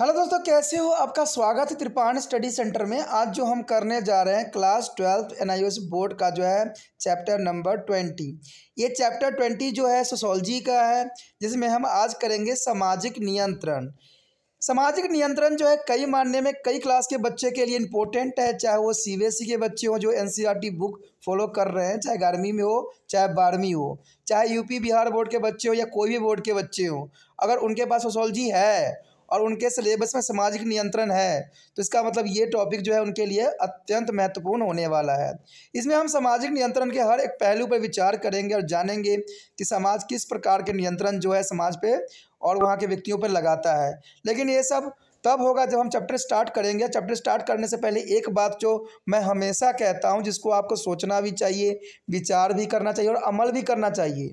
hello दोस्तों कैसे हो आपका स्वागत है त्रिपाण स्टडी सेंटर में आज जो हम करने जा रहे हैं क्लास ट्वेल्थ एन बोर्ड का जो है चैप्टर नंबर ट्वेंटी ये चैप्टर ट्वेंटी जो है सोशोलॉजी का है जिसमें हम आज करेंगे सामाजिक नियंत्रण सामाजिक नियंत्रण जो है कई मानने में कई क्लास के बच्चे के लिए इम्पोर्टेंट है चाहे वो सी e के बच्चे हों जो एन बुक फॉलो कर रहे हैं चाहे ग्यारहवीं में हो चाहे बारहवीं हो चाहे यूपी बिहार बोर्ड के बच्चे हों या कोई भी बोर्ड के बच्चे हों अगर उनके पास सोशोलॉजी है और उनके सिलेबस में सामाजिक नियंत्रण है तो इसका मतलब ये टॉपिक जो है उनके लिए अत्यंत महत्वपूर्ण होने वाला है इसमें हम सामाजिक नियंत्रण के हर एक पहलू पर विचार करेंगे और जानेंगे कि समाज किस प्रकार के नियंत्रण जो है समाज पर और वहाँ के व्यक्तियों पर लगाता है लेकिन ये सब तब होगा जब हम चैप्टर स्टार्ट करेंगे चैप्टर स्टार्ट करने से पहले एक बात जो मैं हमेशा कहता हूँ जिसको आपको सोचना भी चाहिए विचार भी करना चाहिए और अमल भी करना चाहिए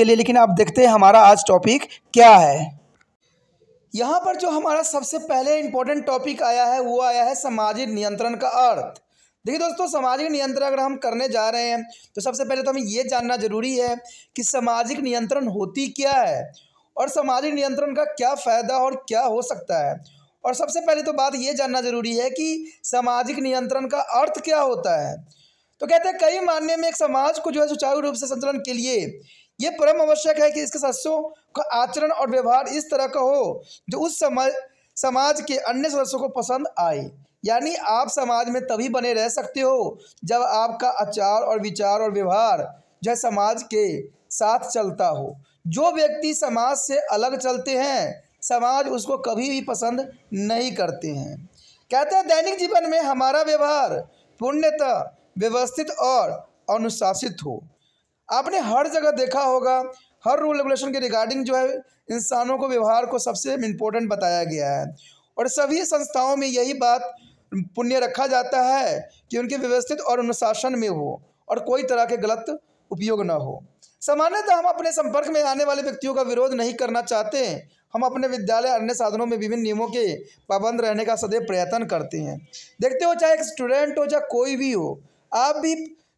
के लिए लेकिन आप देखते हैं हमारा आज टॉपिक क्या है यहाँ पर जो हमारा सबसे पहले इम्पोर्टेंट टॉपिक आया है वो आया है सामाजिक नियंत्रण का अर्थ देखिए दोस्तों सामाजिक नियंत्रण अगर हम करने जा रहे हैं तो सबसे पहले तो हमें ये जानना जरूरी है कि सामाजिक नियंत्रण होती क्या है और सामाजिक नियंत्रण का क्या फ़ायदा और क्या हो सकता है और सबसे पहले तो बात ये जानना जरूरी है कि सामाजिक नियंत्रण का अर्थ क्या होता है तो कहते हैं कई मान्य में एक समाज को जो है सुचारू रूप से संतुलन के लिए ये परम आवश्यक है कि इसके सदस्यों का आचरण और व्यवहार इस तरह का हो जो उस समाज समाज के अन्य सदस्यों को पसंद आए यानी आप समाज में तभी बने रह सकते हो जब आपका आचार और विचार और व्यवहार जो समाज के साथ चलता हो जो व्यक्ति समाज से अलग चलते हैं समाज उसको कभी भी पसंद नहीं करते हैं कहते हैं दैनिक जीवन में हमारा व्यवहार पुण्यतः व्यवस्थित और अनुशासित हो आपने हर जगह देखा होगा हर रूल रेगुलेशन के रिगार्डिंग जो है इंसानों को व्यवहार को सबसे इम्पोर्टेंट बताया गया है और सभी संस्थाओं में यही बात पुण्य रखा जाता है कि उनके व्यवस्थित और अनुशासन में हो और कोई तरह के गलत उपयोग ना हो सामान्यतः हम अपने संपर्क में आने वाले व्यक्तियों का विरोध नहीं करना चाहते हैं हम अपने विद्यालय अन्य साधनों में विभिन्न नियमों के पाबंद रहने का सदैव प्रयत्न करते हैं देखते हो चाहे एक स्टूडेंट हो चाहे कोई भी हो आप भी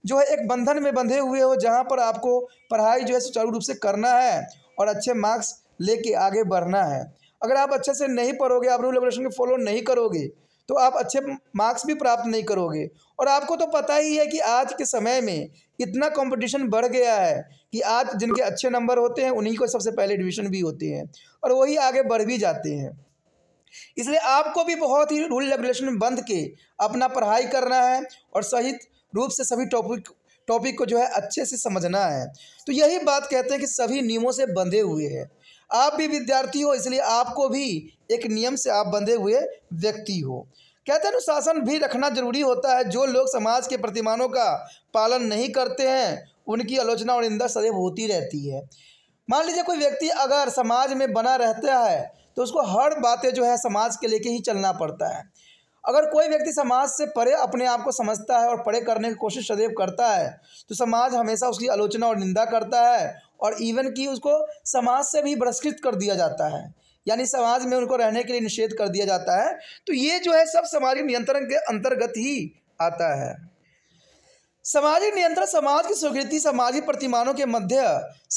जो है एक बंधन में बंधे हुए हो जहाँ पर आपको पढ़ाई जो है सुचारू रूप से करना है और अच्छे मार्क्स लेके आगे बढ़ना है अगर आप अच्छे से नहीं पढ़ोगे आप रूल रेगुलेशन को फॉलो नहीं करोगे तो आप अच्छे मार्क्स भी प्राप्त नहीं करोगे और आपको तो पता ही है कि आज के समय में इतना कंपटीशन बढ़ गया है कि आज जिनके अच्छे नंबर होते हैं उन्हीं को सबसे पहले एडमिशन भी होते हैं और वही आगे बढ़ भी जाते हैं इसलिए आपको भी बहुत ही रूल रेगुलेशन बंद के अपना पढ़ाई करना है और सही रूप से सभी टॉपिक टॉपिक को जो है अच्छे से समझना है तो यही बात कहते हैं कि सभी नियमों से बंधे हुए हैं आप भी विद्यार्थी हो इसलिए आपको भी एक नियम से आप बंधे हुए व्यक्ति हो कहते हैं अनुशासन भी रखना जरूरी होता है जो लोग समाज के प्रतिमानों का पालन नहीं करते हैं उनकी आलोचना और निंदा सदैव होती रहती है मान लीजिए कोई व्यक्ति अगर समाज में बना रहता है तो उसको हर बातें जो है समाज के लेके ही चलना पड़ता है अगर कोई व्यक्ति समाज से परे अपने आप को समझता है और परे करने की कोशिश सदैव करता है तो समाज हमेशा उसकी आलोचना और निंदा करता है और इवन कि उसको समाज से भी बहिष्कृत कर दिया जाता है यानी समाज में उनको रहने के लिए निषेध कर दिया जाता है तो ये जो है सब सामाजिक नियंत्रण के अंतर्गत ही आता है सामाजिक नियंत्रण समाज की स्वीकृति सामाजिक प्रतिमानों के मध्य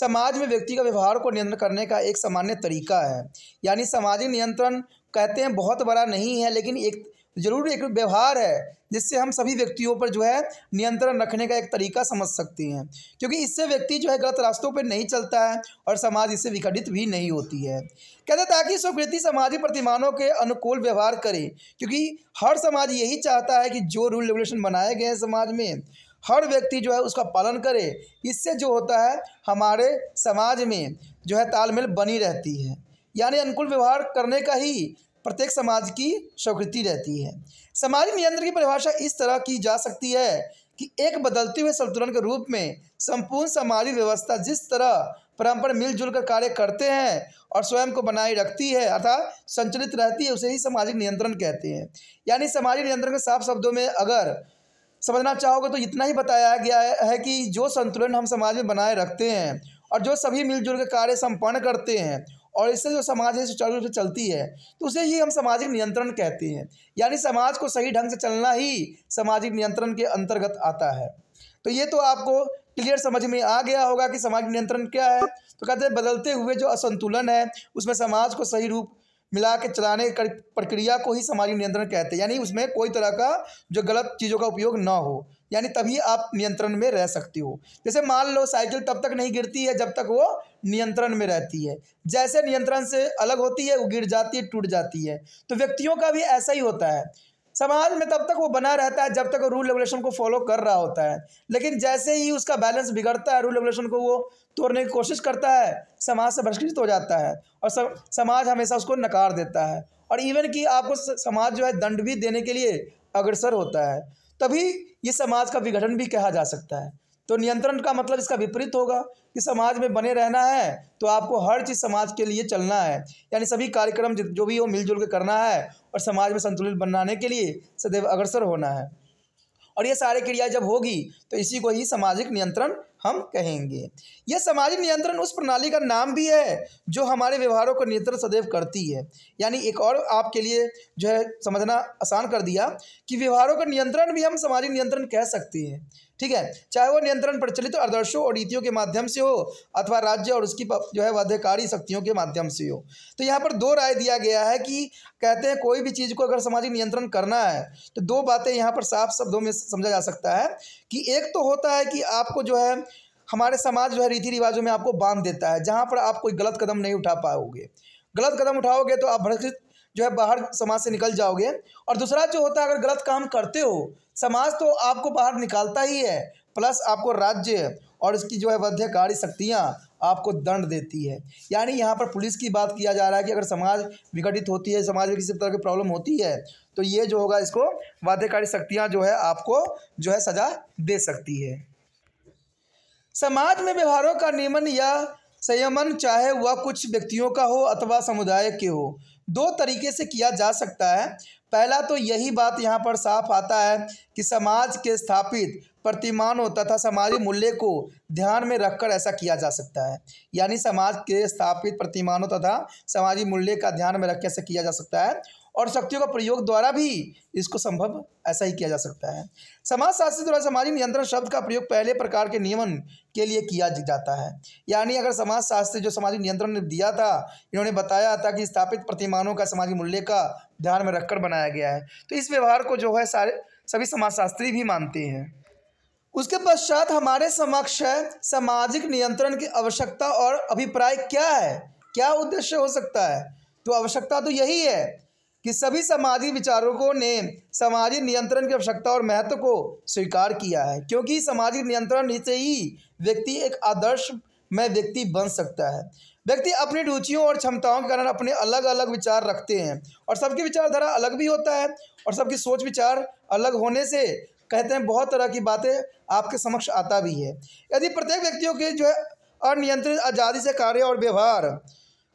समाज में व्यक्ति का व्यवहार को नियंत्रण करने का एक सामान्य तरीका है यानी सामाजिक नियंत्रण कहते हैं बहुत बड़ा नहीं है लेकिन एक तो जरूर एक व्यवहार है जिससे हम सभी व्यक्तियों पर जो है नियंत्रण रखने का एक तरीका समझ सकते हैं क्योंकि इससे व्यक्ति जो है गलत रास्तों पर नहीं चलता है और समाज इससे विघटित भी नहीं होती है कहते ताकि स्वीकृति समाजी प्रतिमानों के अनुकूल व्यवहार करे क्योंकि हर समाज यही चाहता है कि जो रूल रेगुलेशन बनाए गए हैं समाज में हर व्यक्ति जो है उसका पालन करे इससे जो होता है हमारे समाज में जो है तालमेल बनी रहती है यानी अनुकूल व्यवहार करने का ही प्रत्येक समाज की स्वीकृति रहती है सामाजिक नियंत्रण की परिभाषा इस तरह की जा सकती है कि एक बदलती हुए संतुलन के रूप में संपूर्ण सामाजिक व्यवस्था जिस तरह परम्पर मिलजुल कर कार्य करते हैं और स्वयं को बनाए रखती है अर्थात संचलित रहती है उसे ही सामाजिक नियंत्रण कहते हैं यानी सामाजिक नियंत्रण के साफ शब्दों में अगर समझना चाहोगे तो इतना ही बताया गया है कि जो संतुलन हम समाज में बनाए रखते हैं और जो सभी मिलजुल के कार्य संपन्न करते हैं और इससे जो समाज है सुचारू रूप से चलती है तो उसे ही हम सामाजिक नियंत्रण कहते हैं यानी समाज को सही ढंग से चलना ही सामाजिक नियंत्रण के अंतर्गत आता है तो ये तो आपको क्लियर समझ में आ गया होगा कि सामाजिक नियंत्रण क्या है तो कहते हैं बदलते हुए जो असंतुलन है उसमें समाज को सही रूप मिला के चलाने की प्रक्रिया को ही सामाजिक नियंत्रण कहते हैं यानी उसमें कोई तरह का जो गलत चीज़ों का उपयोग ना हो यानी तभी आप नियंत्रण में रह सकती हो जैसे मान लो साइकिल तब तक नहीं गिरती है जब तक वो नियंत्रण में रहती है जैसे नियंत्रण से अलग होती है वो गिर जाती है टूट जाती है तो व्यक्तियों का भी ऐसा ही होता है समाज में तब तक वो बना रहता है जब तक वो रूल रेगुलेशन को फॉलो कर रहा होता है लेकिन जैसे ही उसका बैलेंस बिगड़ता है रूल रेगुलेशन को वो तोड़ने की कोशिश करता है समाज से बहिष्कृत हो जाता है और सम, समाज हमेशा उसको नकार देता है और इवन कि आपको समाज जो है दंड भी देने के लिए अग्रसर होता है तभी ये समाज का विघटन भी कहा जा सकता है तो नियंत्रण का मतलब इसका विपरीत होगा कि समाज में बने रहना है तो आपको हर चीज़ समाज के लिए चलना है यानी सभी कार्यक्रम जो भी हो मिलजुल के करना है और समाज में संतुलित बनाने के लिए सदैव अग्रसर होना है और ये सारे क्रिया जब होगी तो इसी को ही सामाजिक नियंत्रण हम कहेंगे यह सामाजिक नियंत्रण उस प्रणाली का नाम भी है जो हमारे व्यवहारों को नियंत्रण सदैव करती है यानी एक और आपके लिए जो है समझना आसान कर दिया कि व्यवहारों का नियंत्रण भी हम सामाजिक नियंत्रण कह सकते हैं ठीक है चाहे वो नियंत्रण प्रचलित तो आदर्शों और नीतियों के माध्यम से हो अथवा राज्य और उसकी जो है बाध्यकारी शक्तियों के माध्यम से हो तो यहाँ पर दो राय दिया गया है कि कहते हैं कोई भी चीज़ को अगर सामाजिक नियंत्रण करना है तो दो बातें यहाँ पर साफ शब्दों में समझा जा सकता है कि एक तो होता है कि आपको जो है हमारे समाज जो है रीति रिवाजों में आपको बांध देता है जहाँ पर आप कोई गलत कदम नहीं उठा पाओगे गलत कदम उठाओगे तो आप भ्रष्ट जो है बाहर समाज से निकल जाओगे और दूसरा जो होता है अगर गलत काम करते हो समाज तो आपको बाहर निकालता ही है प्लस आपको राज्य और इसकी जो है वध्यकारी शक्तियाँ आपको दंड देती है यानी यहाँ पर पुलिस की बात किया जा रहा है कि अगर समाज विघटित होती है समाज में किसी तरह की प्रॉब्लम होती है तो ये जो होगा इसको बाध्यकारी शक्तियाँ जो है आपको जो है सजा दे सकती है समाज में व्यवहारों का नियमन या संयमन चाहे वह कुछ व्यक्तियों का हो अथवा समुदाय के हो दो तरीके से किया जा सकता है पहला तो यही बात यहाँ पर साफ आता है कि समाज के स्थापित प्रतिमानों तथा सामाजिक मूल्य को ध्यान में रखकर ऐसा किया जा सकता है यानी समाज के स्थापित प्रतिमानों तथा सामाजिक मूल्य का ध्यान में रख के ऐसा किया जा सकता है और शक्तियों का प्रयोग द्वारा भी इसको संभव ऐसा ही किया जा सकता है समाजशास्त्र द्वारा सामाजिक नियंत्रण शब्द का प्रयोग पहले प्रकार के नियमन के लिए किया जाता है यानी अगर समाजशास्त्र जो सामाजिक नियंत्रण ने दिया था इन्होंने बताया था कि स्थापित प्रतिमानों का सामाजिक मूल्य का ध्यान में रखकर बनाया गया है तो इस व्यवहार को जो है सारे सभी समाजशास्त्री भी मानते हैं उसके पश्चात हमारे समक्ष है सामाजिक नियंत्रण की आवश्यकता और अभिप्राय क्या है क्या उद्देश्य हो सकता है तो आवश्यकता तो यही है कि सभी समाजी विचारकों ने सामाजिक नियंत्रण की आवश्यकता और महत्व को स्वीकार किया है क्योंकि सामाजिक नियंत्रण से ही व्यक्ति एक आदर्श में व्यक्ति बन सकता है व्यक्ति अपनी रुचियों और क्षमताओं के कारण अपने अलग अलग विचार रखते हैं और सबकी विचारधारा अलग भी होता है और सबकी सोच विचार अलग होने से कहते हैं बहुत तरह की बातें आपके समक्ष आता भी है यदि प्रत्येक व्यक्तियों के जो है अनियंत्रित आज़ादी से कार्य और व्यवहार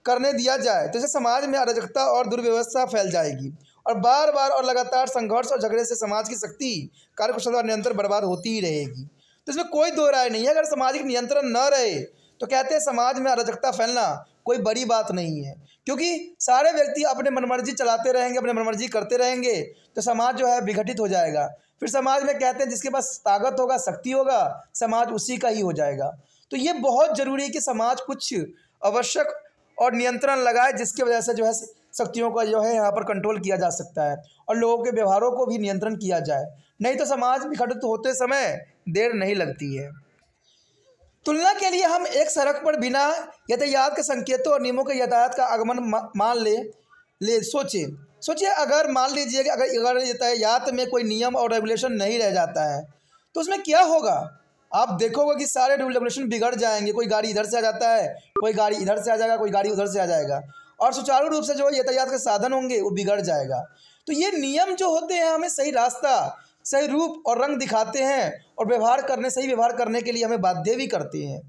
करने दिया जाए तो इसे समाज में अराजकता और दुर्व्यवस्था फैल जाएगी और बार बार और लगातार संघर्ष और झगड़े से समाज की शक्ति कार्यकुशलता निरंतर बर्बाद होती ही रहेगी तो इसमें कोई दो राय नहीं है अगर सामाजिक नियंत्रण न रहे तो कहते हैं समाज में अराजकता फैलना कोई बड़ी बात नहीं है क्योंकि सारे व्यक्ति अपने मनमर्जी चलाते रहेंगे अपने मनमर्जी करते रहेंगे तो समाज जो है विघटित हो जाएगा फिर समाज में कहते हैं जिसके पास ताकत होगा शक्ति होगा समाज उसी का ही हो जाएगा तो ये बहुत ज़रूरी है कि समाज कुछ आवश्यक और नियंत्रण लगाए जिसकी वजह से जो है शक्तियों का जो है यहाँ पर कंट्रोल किया जा सकता है और लोगों के व्यवहारों को भी नियंत्रण किया जाए नहीं तो समाज विघटित होते समय देर नहीं लगती है तुलना के लिए हम एक सड़क पर बिना यातायात के संकेतों और नियमों के यातायात का आगमन मान ले ले सोचें सोचिए अगर मान लीजिए कि अगर अगर यातायात में कोई नियम और रेगुलेशन नहीं रह जाता है तो उसमें क्या होगा आप देखोगे कि सारे रूल रेगुलेशन बिगड़ जाएंगे कोई गाड़ी इधर से आ जाता है कोई गाड़ी इधर से आ जाएगा कोई गाड़ी उधर से आ जाएगा और सुचारू रूप से जो यातायात के साधन होंगे वो बिगड़ जाएगा तो ये नियम जो होते हैं हमें सही रास्ता सही रूप और रंग दिखाते हैं और व्यवहार करने सही व्यवहार करने के लिए हमें बाध्य भी करते हैं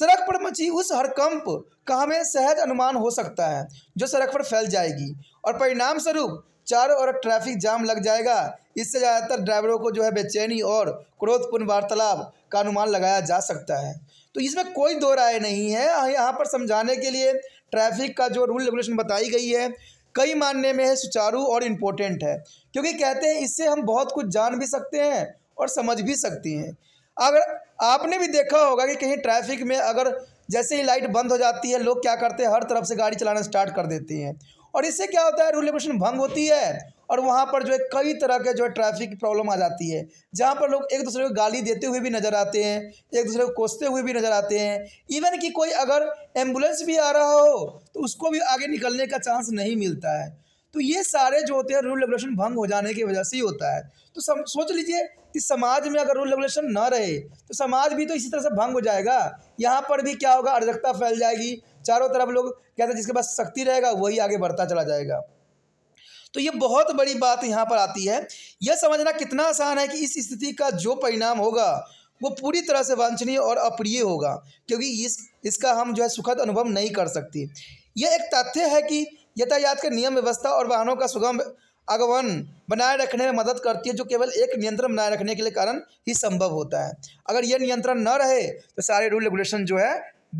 सड़क पर मची उस हरकंप का हमें सहज अनुमान हो सकता है जो सड़क पर फैल जाएगी और परिणाम स्वरूप चारों ओर ट्रैफिक जाम लग जाएगा इससे ज़्यादातर ड्राइवरों को जो है बेचैनी और क्रोधपूर्ण वार्तालाप का अनुमान लगाया जा सकता है तो इसमें कोई दो राय नहीं है यहाँ पर समझाने के लिए ट्रैफिक का जो रूल रेगुलेशन बताई गई है कई मानने में है सुचारू और इम्पोर्टेंट है क्योंकि कहते हैं इससे हम बहुत कुछ जान भी सकते हैं और समझ भी सकते हैं अगर आपने भी देखा होगा कि कहीं ट्रैफिक में अगर जैसे ही लाइट बंद हो जाती है लोग क्या करते हैं हर तरफ से गाड़ी चलाना स्टार्ट कर देते हैं और इससे क्या होता है रूल रेगुलेशन भंग होती है और वहाँ पर जो है कई तरह के जो है ट्रैफिक की प्रॉब्लम आ जाती है जहाँ पर लोग एक दूसरे को गाली देते हुए भी नज़र आते हैं एक दूसरे को कोसते हुए भी नज़र आते हैं इवन कि कोई अगर एम्बुलेंस भी आ रहा हो तो उसको भी आगे निकलने का चांस नहीं मिलता है तो ये सारे जो होते हैं रूल रेगुलेशन भंग हो जाने की वजह से ही होता है तो सम, सोच लीजिए कि समाज में अगर रूल रेगुलेशन ना रहे तो समाज भी तो इसी तरह से भंग हो जाएगा यहाँ पर भी क्या होगा अर्जकता फैल जाएगी चारों तरफ लोग कहते हैं जिसके पास शक्ति रहेगा वही आगे बढ़ता चला जाएगा तो ये बहुत बड़ी बात यहाँ पर आती है यह समझना कितना आसान है कि इस स्थिति का जो परिणाम होगा वो पूरी तरह से वांछनीय और अप्रिय होगा क्योंकि इस इसका हम जो है सुखद अनुभव नहीं कर सकते यह एक तथ्य है कि यातायात के नियम व्यवस्था और वाहनों का सुगम आगमन बनाए रखने में मदद करती है जो केवल एक नियंत्रण बनाए रखने के लिए कारण ही संभव होता है अगर यह नियंत्रण न रहे तो सारे रूल रेगुलेशन जो है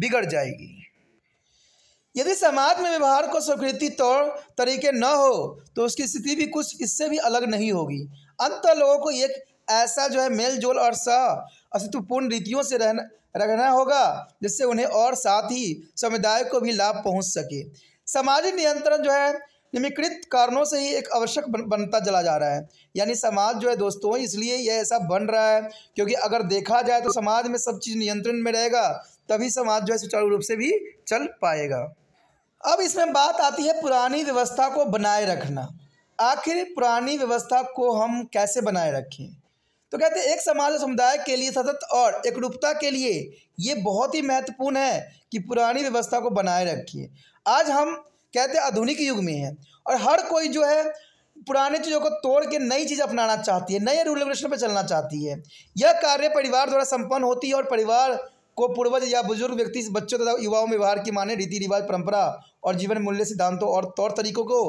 बिगड़ जाएगी यदि समाज में व्यवहार को स्वीकृति तौर तरीके न हो तो उसकी स्थिति भी कुछ इससे भी अलग नहीं होगी अंत लोगों को एक ऐसा जो है मेल जोल और स अस्तित्वपूर्ण रीतियों से रहना रखना होगा जिससे उन्हें और साथ ही समुदाय को भी लाभ पहुंच सके सामाजिक नियंत्रण जो है निमिकृत कारणों से ही एक आवश्यक बन, बनता चला जा रहा है यानी समाज जो है दोस्तों इसलिए यह ऐसा बन रहा है क्योंकि अगर देखा जाए तो समाज में सब चीज़ नियंत्रण में रहेगा तभी समाज जो है सुचारू रूप से भी चल पाएगा अब इसमें बात आती है पुरानी व्यवस्था को बनाए रखना आखिर पुरानी व्यवस्था को हम कैसे बनाए रखें तो कहते हैं एक समाज और समुदाय के लिए सतत और एकरूपता के लिए ये बहुत ही महत्वपूर्ण है कि पुरानी व्यवस्था को बनाए रखिए आज हम कहते हैं आधुनिक युग में है और हर कोई जो है पुराने चीज़ों को तोड़ के नई चीज़ अपनाना चाहती है नए रूल रेगुलेशन पर चलना चाहती है यह कार्य परिवार द्वारा संपन्न होती है और परिवार को पूर्वज या बुजुर्ग व्यक्ति बच्चों तथा युवाओं में व्यवहार की माने रीति रिवाज परंपरा और जीवन मूल्य सिद्धांतों और तौर तरीकों को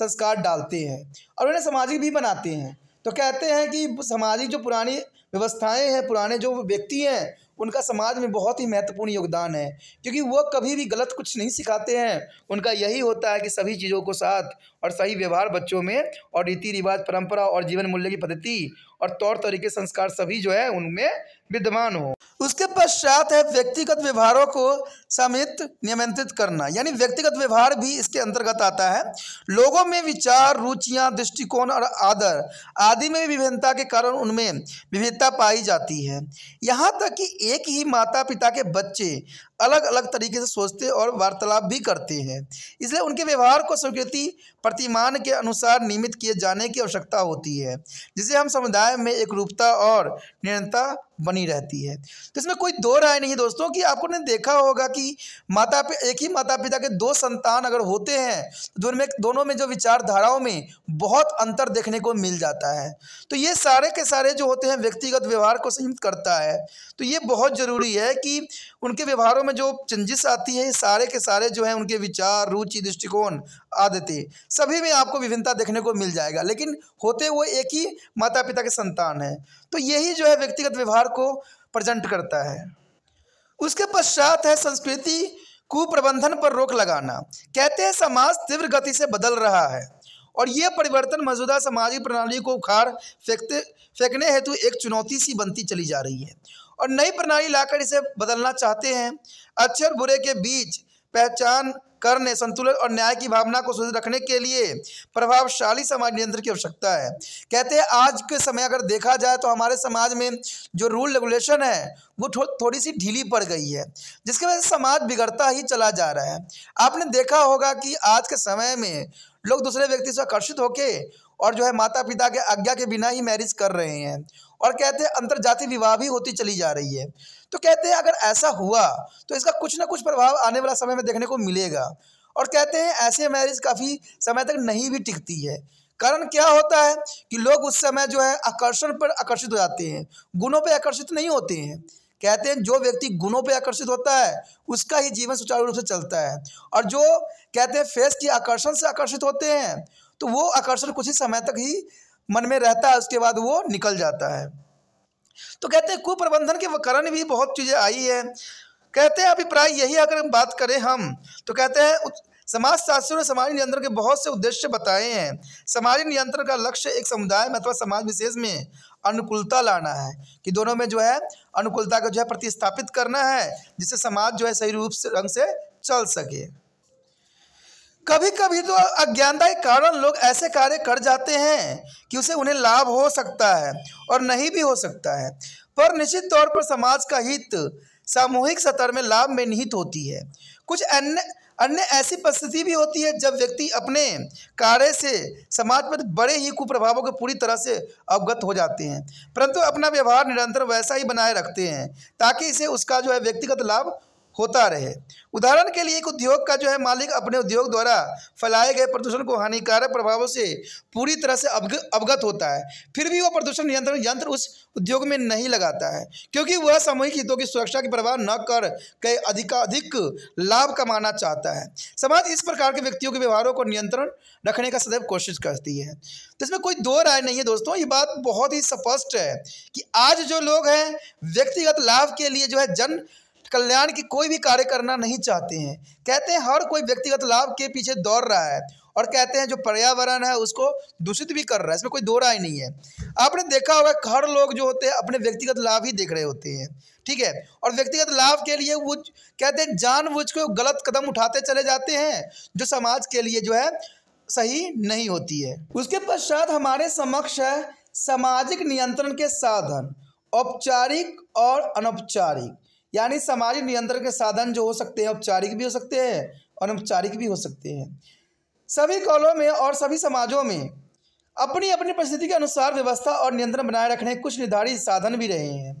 संस्कार डालते हैं और उन्हें सामाजिक भी बनाते हैं तो कहते हैं कि सामाजिक जो पुरानी व्यवस्थाएं हैं पुराने जो व्यक्ति हैं उनका समाज में बहुत ही महत्वपूर्ण योगदान है क्योंकि वह कभी भी गलत कुछ नहीं सिखाते हैं उनका यही होता है कि सभी चीज़ों को साथ और सही व्यवहार बच्चों में और रीति रिवाज परंपरा और जीवन मूल्य की पद्धति और तौर तरीके संस्कार सभी जो है उनमें विद्यमान हो उसके पश्चात है व्यक्तिगत व्यवहारों को समित नियमित करना यानी व्यक्तिगत व्यवहार भी इसके अंतर्गत आता है लोगों में विचार रुचियां दृष्टिकोण और आदर आदि में विभिन्नता के कारण उनमें विभिन्नता पाई जाती है यहाँ तक कि एक ही माता पिता के बच्चे अलग अलग तरीके से सोचते और वार्तालाप भी करते हैं इसलिए उनके व्यवहार को स्वीकृति प्रतिमान के अनुसार नियमित किए जाने की आवश्यकता होती है जिसे हम समुदाय में एक रूपता और निरंतरता बनी रहती है तो इसमें कोई दो राय नहीं दोस्तों कि आपको ने देखा होगा कि माता एक ही माता पिता के दो संतान अगर होते हैं तो दोनों में दोनों में जो विचारधाराओं में बहुत अंतर देखने को मिल जाता है तो ये सारे के सारे जो होते हैं व्यक्तिगत व्यवहार को सीमित करता है तो ये बहुत ज़रूरी है कि उनके व्यवहारों में जो चेंजेस आती है सारे के सारे जो हैं उनके विचार रुचि दृष्टिकोण आदति सभी में आपको विभिन्नता देखने को मिल जाएगा लेकिन होते वो एक ही माता पिता के संतान है तो यही जो है व्यक्तिगत व्यवहार को प्रजेंट करता है उसके पश्चात है संस्कृति कुप्रबंधन पर रोक लगाना कहते हैं समाज तीव्र गति से बदल रहा है और यह परिवर्तन मौजूदा सामाजिक प्रणाली को उखाड़ फेंकते फेंकने हेतु एक चुनौती सी बनती चली जा रही है और नई प्रणाली लाकर इसे बदलना चाहते हैं अच्छे और बुरे के बीच पहचान करने संतुलन और न्याय की भावना को सुदृढ़ रखने के लिए प्रभावशाली समाज नियंत्रण की आवश्यकता है कहते हैं आज के समय अगर देखा जाए तो हमारे समाज में जो रूल रेगुलेशन है वो थो, थोड़ी सी ढीली पड़ गई है जिसकी वजह से समाज बिगड़ता ही चला जा रहा है आपने देखा होगा कि आज के समय में लोग दूसरे व्यक्ति से आकर्षित होके और जो है माता पिता के आज्ञा के बिना ही मैरिज कर रहे हैं और कहते हैं अंतर जाति विवाह भी होती चली जा रही है तो कहते हैं अगर ऐसा हुआ तो इसका कुछ ना कुछ प्रभाव आने वाला समय में देखने को मिलेगा और कहते हैं ऐसे मैरिज काफ़ी समय तक नहीं भी टिकती है कारण क्या होता है कि लोग उस समय जो है आकर्षण पर आकर्षित हो जाते हैं गुणों पर आकर्षित नहीं होते हैं कहते हैं जो व्यक्ति गुणों पर आकर्षित होता है उसका ही जीवन सुचारू रूप से चलता है और जो कहते हैं फेस के आकर्षण से आकर्षित होते हैं तो वो आकर्षण कुछ ही समय तक ही मन में रहता है उसके बाद वो निकल जाता है तो कहते हैं कुप्रबंधन के वकरण भी बहुत चीज़ें आई है कहते हैं अभिप्राय यही अगर हम बात करें हम तो कहते हैं समाजशास्त्रियों ने समाज नियंत्रण के बहुत से उद्देश्य बताए हैं समाज नियंत्रण का लक्ष्य एक समुदाय में अथवा समाज विशेष में अनुकूलता लाना है कि दोनों में जो है अनुकूलता का जो है प्रतिस्थापित करना है जिससे समाज जो है सही रूप से ढंग से चल सके कभी कभी तो अज्ञानता के कारण लोग ऐसे कार्य कर जाते हैं कि उसे उन्हें लाभ हो सकता है और नहीं भी हो सकता है पर निश्चित तौर पर समाज का हित सामूहिक सतर में लाभ में निहित होती है कुछ अन्य अन्य ऐसी परिस्थिति भी होती है जब व्यक्ति अपने कार्य से समाज पर बड़े ही कुप्रभावों के पूरी तरह से अवगत हो जाते हैं परंतु अपना व्यवहार निरंतर वैसा ही बनाए रखते हैं ताकि इसे उसका जो है व्यक्तिगत लाभ होता रहे उदाहरण के लिए एक उद्योग का जो है मालिक अपने उद्योग द्वारा फैलाए गए प्रदूषण को हानिकारक प्रभावों से पूरी तरह से अवगत होता है फिर भी वह प्रदूषण नियंत्रण यंत्र उस उद्योग में नहीं लगाता है क्योंकि वह सामूहिक हितों की सुरक्षा की प्रभाव न कर कई अधिकाधिक लाभ कमाना चाहता है समाज इस प्रकार के व्यक्तियों के व्यवहारों को नियंत्रण रखने का सदैव कोशिश करती है तो इसमें कोई दो राय नहीं है दोस्तों ये बात बहुत ही स्पष्ट है कि आज जो लोग हैं व्यक्तिगत लाभ के लिए जो है जन कल्याण की कोई भी कार्य करना नहीं चाहते हैं कहते हैं हर कोई व्यक्तिगत लाभ के पीछे दौड़ रहा है और कहते हैं जो पर्यावरण है उसको दूषित भी कर रहा है इसमें कोई दो राय नहीं है आपने देखा होगा हर लोग जो होते हैं अपने व्यक्तिगत लाभ ही देख रहे होते हैं ठीक है और व्यक्तिगत लाभ के लिए वो कहते हैं बुझ के गलत कदम उठाते चले जाते हैं जो समाज के लिए जो है सही नहीं होती है उसके पश्चात हमारे समक्ष है सामाजिक नियंत्रण के साधन औपचारिक और अनौपचारिक यानी सामाजिक नियंत्रण के साधन जो हो सकते हैं औपचारिक भी हो सकते हैं और अनौपचारिक भी हो सकते हैं सभी कॉलों में और सभी समाजों में अपनी अपनी परिस्थिति के अनुसार व्यवस्था और नियंत्रण बनाए रखने कुछ निर्धारित साधन भी रहे हैं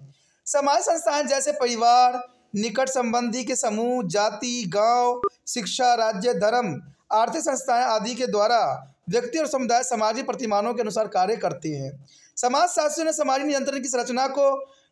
समाज संस्थाएं जैसे परिवार निकट संबंधी के समूह जाति गांव, शिक्षा राज्य धर्म आर्थिक संस्थाएं आदि के द्वारा व्यक्ति और समुदाय सामाजिक प्रतिमानों के अनुसार कार्य करते हैं शास्त्रियों ने सामाजिक नियंत्रण की संरचना को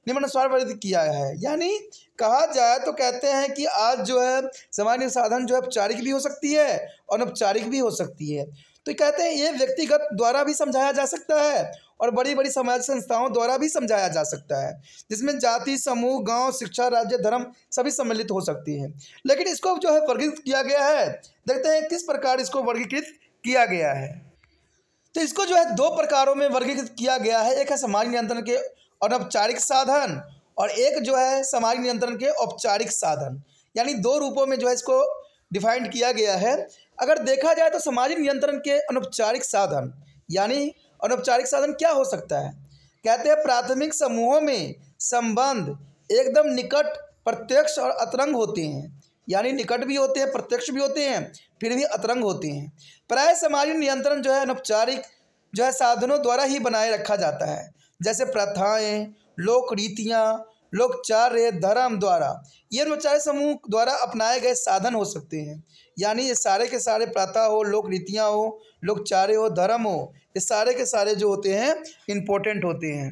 निम्नानुसार वर्णित किया है यानी कहा जाए तो कहते हैं कि आज जो है सामान्य साधन जो है औपचारिक भी हो सकती है अनौपचारिक भी हो सकती है तो कहते हैं ये व्यक्तिगत द्वारा भी समझाया जा सकता है और बड़ी बड़ी समाज संस्थाओं द्वारा भी समझाया जा सकता है जिसमें जाति समूह गांव शिक्षा राज्य धर्म सभी सम्मिलित हो सकती हैं लेकिन इसको जो है वर्गीकृत किया गया है देखते हैं किस प्रकार इसको वर्गीकृत किया गया है तो इसको जो है दो प्रकारों में वर्गीकृत किया गया है एक है समाज नियंत्रण के अनौपचारिक साधन और एक जो है समाज नियंत्रण के औपचारिक साधन यानी दो रूपों में जो है इसको डिफाइंड किया गया है अगर देखा जाए तो सामाजिक नियंत्रण के अनौपचारिक साधन यानी अनौपचारिक साधन क्या हो सकता है कहते हैं प्राथमिक समूहों में संबंध एकदम निकट प्रत्यक्ष और अतरंग होते हैं यानी निकट भी होते हैं प्रत्यक्ष भी होते हैं फिर भी अतरंग होते हैं प्राय समाज नियंत्रण जो है अनौपचारिक जो है साधनों द्वारा ही बनाए रखा जाता है जैसे प्रथाएँ लोक रीतियाँ लोकचार्य धर्म द्वारा ये अनुचार्य समूह द्वारा अपनाए गए साधन हो सकते हैं यानी ये सारे के सारे प्रथा हो लोक रीतियाँ हो लोकचार्य हो धर्म हो ये सारे के सारे जो होते हैं इम्पोर्टेंट होते हैं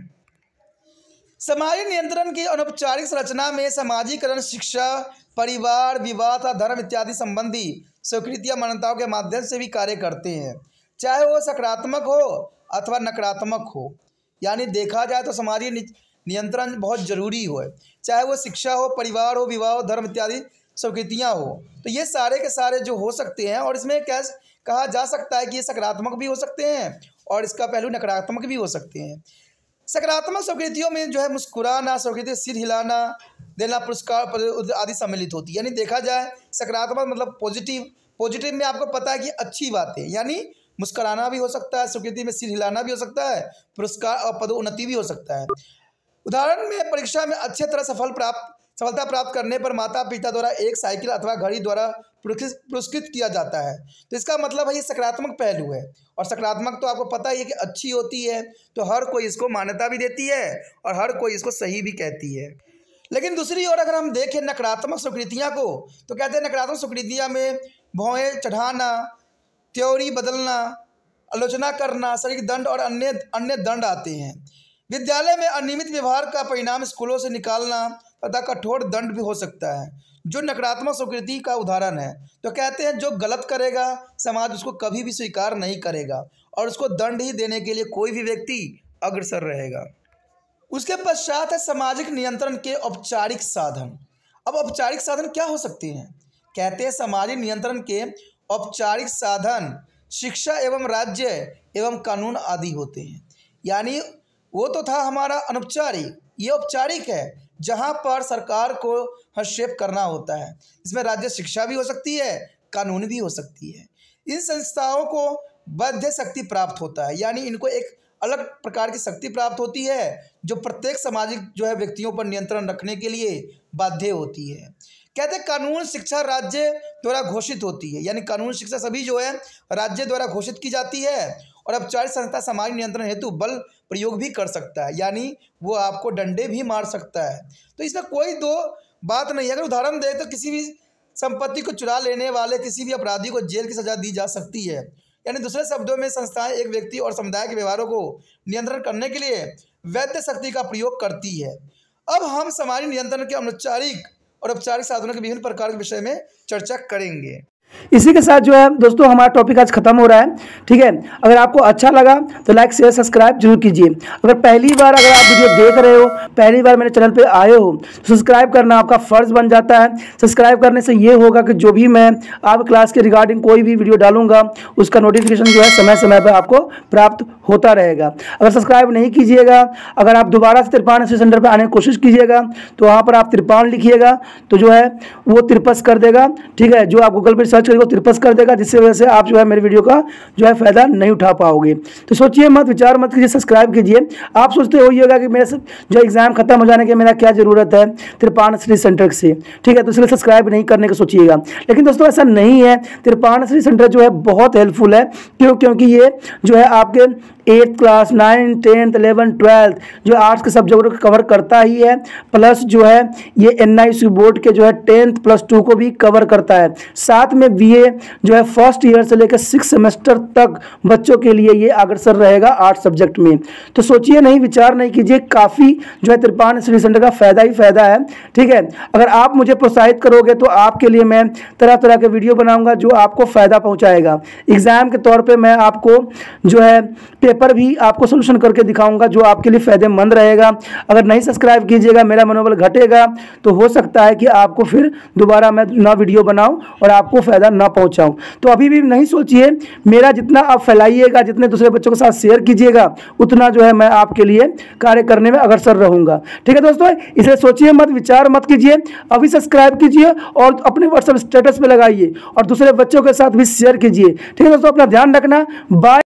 सामाजिक नियंत्रण की अनौपचारिक संरचना में समाजीकरण शिक्षा परिवार विवाह तथा धर्म इत्यादि संबंधी स्वीकृति या मान्यताओं के माध्यम से भी कार्य करते हैं चाहे वो सकारात्मक हो अथवा नकारात्मक हो यानी देखा जाए तो समाजी नियंत्रण बहुत जरूरी हो चाहे वो शिक्षा हो परिवार हो विवाह हो धर्म इत्यादि स्वीकृतियाँ हो तो ये सारे के सारे जो हो सकते हैं और इसमें क्या कहा जा सकता है कि ये सकारात्मक भी हो सकते हैं और इसका पहलू नकारात्मक भी हो सकते हैं सकारात्मक स्वीकृतियों में जो है मुस्कुराना स्वीकृति सिर हिलाना देना पुरस्कार आदि सम्मिलित होती है यानी देखा जाए सकारात्मक मतलब पॉजिटिव पॉजिटिव में आपको पता है कि अच्छी बातें यानी मुस्कराना भी हो सकता है स्वीकृति में सिर हिलाना भी हो सकता है पुरस्कार और पदोन्नति भी हो सकता है उदाहरण में परीक्षा में अच्छे तरह सफल प्राप्त सफलता प्राप्त करने पर माता पिता द्वारा एक साइकिल अथवा घड़ी द्वारा पुरस्कृत किया जाता है तो इसका मतलब है ये सकारात्मक पहलू है और सकारात्मक तो आपको पता ही है कि अच्छी होती है तो हर कोई इसको मान्यता भी देती है और हर कोई इसको सही भी कहती है लेकिन दूसरी ओर अगर हम देखें नकारात्मक स्वीकृतियाँ को तो कहते हैं नकारात्मक स्वीकृतियाँ में भौएँ चढ़ाना त्योरी बदलना आलोचना करना शरीर दंड और अन्य अन्य दंड आते हैं विद्यालय में अनियमित व्यवहार का परिणाम स्कूलों से निकालना तथा कठोर दंड भी हो सकता है जो नकारात्मक स्वीकृति का उदाहरण है तो कहते हैं जो गलत करेगा समाज उसको कभी भी स्वीकार नहीं करेगा और उसको दंड ही देने के लिए कोई भी व्यक्ति अग्रसर रहेगा उसके पश्चात है सामाजिक नियंत्रण के औपचारिक साधन अब औपचारिक साधन क्या हो सकते हैं कहते हैं सामाजिक नियंत्रण के औपचारिक साधन शिक्षा एवं राज्य एवं कानून आदि होते हैं यानी वो तो था हमारा अनौपचारिक ये औपचारिक है जहाँ पर सरकार को हस्तक्षेप करना होता है इसमें राज्य शिक्षा भी हो सकती है कानून भी हो सकती है इन संस्थाओं को बद्ध शक्ति प्राप्त होता है यानी इनको एक अलग प्रकार की शक्ति प्राप्त होती है जो प्रत्येक सामाजिक जो है व्यक्तियों पर नियंत्रण रखने के लिए बाध्य होती है कहते हैं कानून शिक्षा राज्य द्वारा घोषित होती है यानी कानून शिक्षा सभी जो है राज्य द्वारा घोषित की जाती है और अपचार संस्था समाज नियंत्रण हेतु बल प्रयोग भी कर सकता है यानी वो आपको डंडे भी मार सकता है तो इसमें कोई दो बात नहीं अगर उदाहरण दे तो किसी भी संपत्ति को चुरा लेने वाले किसी भी अपराधी को जेल की सजा दी जा सकती है यानी दूसरे शब्दों में संस्थाएं एक व्यक्ति और समुदाय के व्यवहारों को नियंत्रण करने के लिए वैद्य शक्ति का प्रयोग करती है अब हम सामाजिक नियंत्रण के अनौपचारिक और औपचारिक साधनों के विभिन्न प्रकार के विषय में चर्चा करेंगे इसी के साथ जो है दोस्तों हमारा टॉपिक आज खत्म हो रहा है ठीक है अगर आपको अच्छा लगा तो लाइक शेयर सब्सक्राइब जरूर कीजिए अगर पहली बार अगर आप वीडियो देख रहे हो पहली बार मेरे चैनल पे आए हो तो सब्सक्राइब करना आपका फ़र्ज़ बन जाता है सब्सक्राइब करने से ये होगा कि जो भी मैं आप क्लास के रिगार्डिंग कोई भी वीडियो डालूंगा उसका नोटिफिकेशन जो है समय समय पर आपको प्राप्त होता रहेगा अगर सब्सक्राइब नहीं कीजिएगा अगर आप दोबारा से तिरपान एसओ सेंटर पर आने की कोशिश कीजिएगा तो वहाँ पर आप तिरपान लिखिएगा तो जो है वो तिरपस कर देगा ठीक है जो आप गूगल पर सर्च करेगा तिरपस कर देगा जिससे वजह से आप जो है मेरे वीडियो का जो है फ़ायदा नहीं उठा पाओगे तो सोचिए मत विचार मत कीजिए सब्सक्राइब कीजिए आप सोचते होइएगा कि मेरे जो एग्ज़ाम खत्म हो जाने की मेरा क्या ज़रूरत है तिरपान श्री सेंटर से ठीक है तो इसलिए सब्सक्राइब नहीं करने का सोचिएगा लेकिन दोस्तों ऐसा नहीं है तिरपान श्री सेंटर जो है बहुत हेल्पफुल है क्यों क्योंकि ये जो है आपके eighth class ninth tenth eleven twelfth जो आर्ट्स के सब्जेक्ट को कवर करता ही है प्लस जो है ये एन आई बोर्ड के जो है टेंथ प्लस टू को भी कवर करता है साथ में बी जो है फर्स्ट ईयर से लेकर सिक्स सेमेस्टर तक बच्चों के लिए ये अग्रसर रहेगा आर्ट्स सब्जेक्ट में तो सोचिए नहीं विचार नहीं कीजिए काफ़ी जो है त्रिपान स्टडी सेंटर का फ़ायदा ही फ़ायदा है ठीक है अगर आप मुझे प्रोत्साहित करोगे तो आपके लिए मैं तरह तरह के वीडियो बनाऊँगा जो आपको फ़ायदा पहुँचाएगा एग्ज़ाम के तौर पर मैं आपको जो है पेपर भी आपको सोल्यूशन करके दिखाऊंगा जो आपके लिए फ़ायदेमंद रहेगा अगर नहीं सब्सक्राइब कीजिएगा मेरा मनोबल घटेगा तो हो सकता है कि आपको फिर दोबारा मैं ना वीडियो बनाऊँ और आपको फ़ायदा ना पहुँचाऊँ तो अभी भी नहीं सोचिए मेरा जितना आप फैलाइएगा जितने दूसरे बच्चों के साथ शेयर कीजिएगा उतना जो है मैं आपके लिए कार्य करने में अग्रसर रहूँगा ठीक है दोस्तों इसे सोचिए मत विचार मत कीजिए अभी सब्सक्राइब कीजिए और अपने व्हाट्सएप स्टेटस पर लगाइए और दूसरे बच्चों के साथ भी शेयर कीजिए ठीक है दोस्तों अपना ध्यान रखना बाय